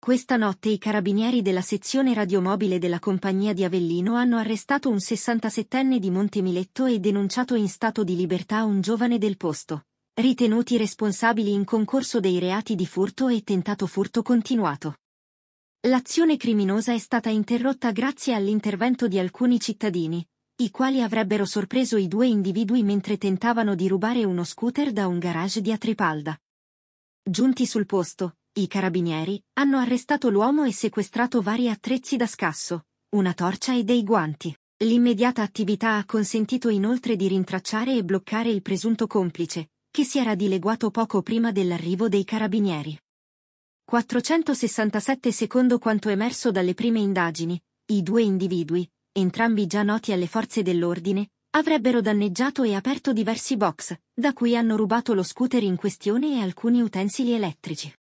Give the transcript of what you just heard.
Questa notte i carabinieri della sezione radiomobile della compagnia di Avellino hanno arrestato un 67enne di Montemiletto e denunciato in stato di libertà un giovane del posto, ritenuti responsabili in concorso dei reati di furto e tentato furto continuato. L'azione criminosa è stata interrotta grazie all'intervento di alcuni cittadini, i quali avrebbero sorpreso i due individui mentre tentavano di rubare uno scooter da un garage di Atripalda. Giunti sul posto, i carabinieri hanno arrestato l'uomo e sequestrato vari attrezzi da scasso, una torcia e dei guanti. L'immediata attività ha consentito inoltre di rintracciare e bloccare il presunto complice, che si era dileguato poco prima dell'arrivo dei carabinieri. 467 Secondo quanto emerso dalle prime indagini, i due individui, entrambi già noti alle forze dell'ordine, avrebbero danneggiato e aperto diversi box, da cui hanno rubato lo scooter in questione e alcuni utensili elettrici.